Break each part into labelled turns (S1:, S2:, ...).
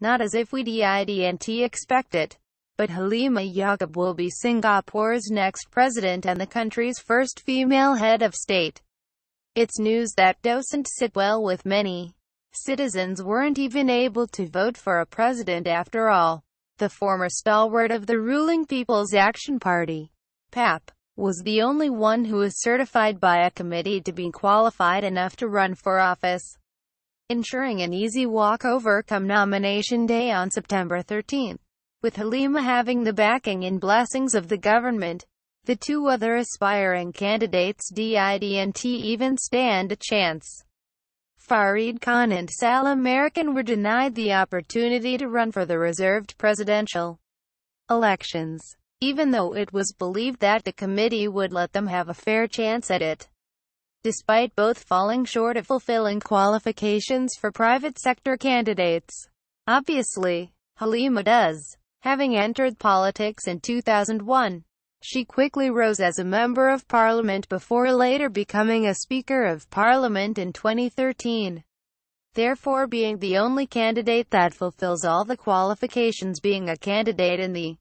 S1: Not as if we'd EIDNT expect it. But Halima Yaqub will be Singapore's next president and the country's first female head of state. It's news that doesn't sit well with many. Citizens weren't even able to vote for a president after all. The former stalwart of the ruling People's Action Party, PAP, was the only one who was certified by a committee to be qualified enough to run for office ensuring an easy walkover come nomination day on September 13. With Halima having the backing and blessings of the government, the two other aspiring candidates did even stand a chance. Farid Khan and Salim American were denied the opportunity to run for the reserved presidential elections, even though it was believed that the committee would let them have a fair chance at it despite both falling short of fulfilling qualifications for private sector candidates. Obviously, Halima does. Having entered politics in 2001, she quickly rose as a Member of Parliament before later becoming a Speaker of Parliament in 2013, therefore being the only candidate that fulfills all the qualifications being a candidate in the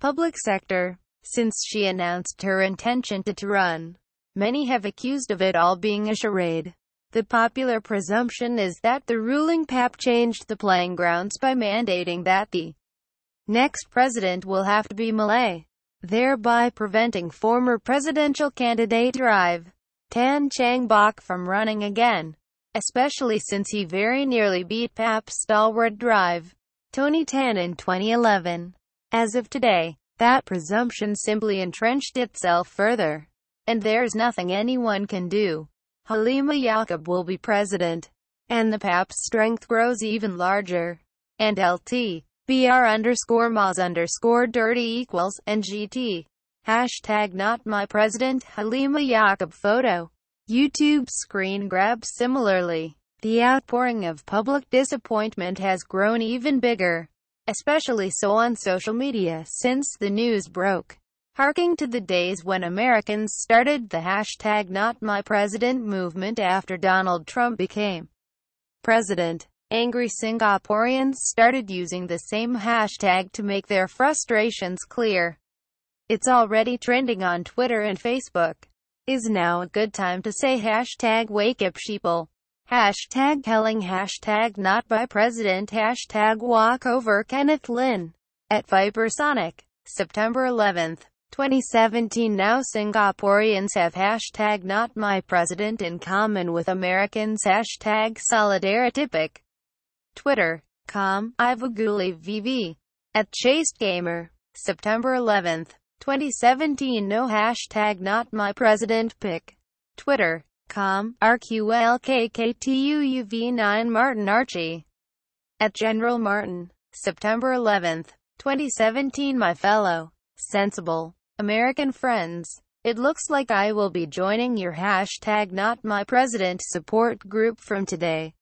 S1: public sector. Since she announced her intention to run Many have accused of it all being a charade. The popular presumption is that the ruling PAP changed the playing grounds by mandating that the next president will have to be Malay, thereby preventing former presidential candidate Drive Tan Chang Bok from running again, especially since he very nearly beat PAP stalwart Drive Tony Tan in 2011. As of today, that presumption simply entrenched itself further and there's nothing anyone can do. Halima Yaqub will be president, and the PAP's strength grows even larger. And LT, BR underscore Moz underscore dirty equals, and GT. Hashtag not my president Halima Yaqub photo. YouTube screen grab similarly. The outpouring of public disappointment has grown even bigger, especially so on social media since the news broke harking to the days when Americans started the hashtag NotMyPresident movement after Donald Trump became president. Angry Singaporeans started using the same hashtag to make their frustrations clear. It's already trending on Twitter and Facebook. Is now a good time to say hashtag wake up sheeple. Hashtag Kelling Hashtag not by president Hashtag walk over Kenneth Lynn. At Vipersonic. September 11th. 2017 Now Singaporeans have hashtag not my president in common with Americans hashtag solidaritypic. Twitter.com, Ivaguli VV. At Chaste Gamer. September 11, 2017 No hashtag not my president pick. Twitter.com, RQLKKTUUV9 Martin Archie. At General Martin. September 11, 2017 My fellow. Sensible. American friends, it looks like I will be joining your hashtag not my president support group from today.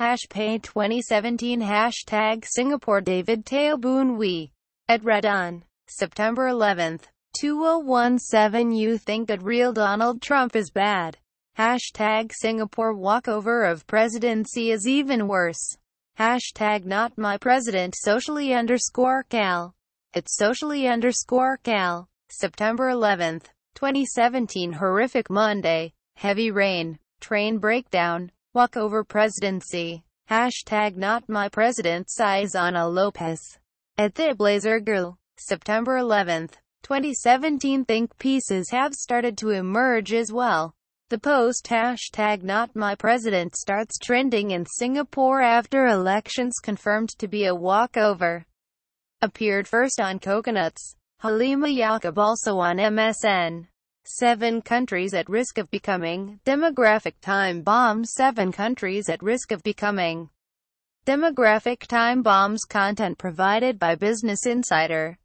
S1: Hashpay 2017 Hashtag Singapore David Boon At Redon. September 11th. 2017 You think that real Donald Trump is bad. Hashtag Singapore walkover of presidency is even worse. Hashtag not my president socially underscore cal. It's socially underscore cal. September 11, 2017 Horrific Monday, heavy rain, train breakdown, walkover presidency, hashtag not my president Saizana Lopez. At the Blazer Girl, September 11, 2017 think pieces have started to emerge as well. The post hashtag not my president starts trending in Singapore after elections confirmed to be a walkover. Appeared first on Coconuts. Halima Yaqub also on MSN. Seven countries at risk of becoming demographic time bombs. Seven countries at risk of becoming demographic time bombs. Content provided by Business Insider.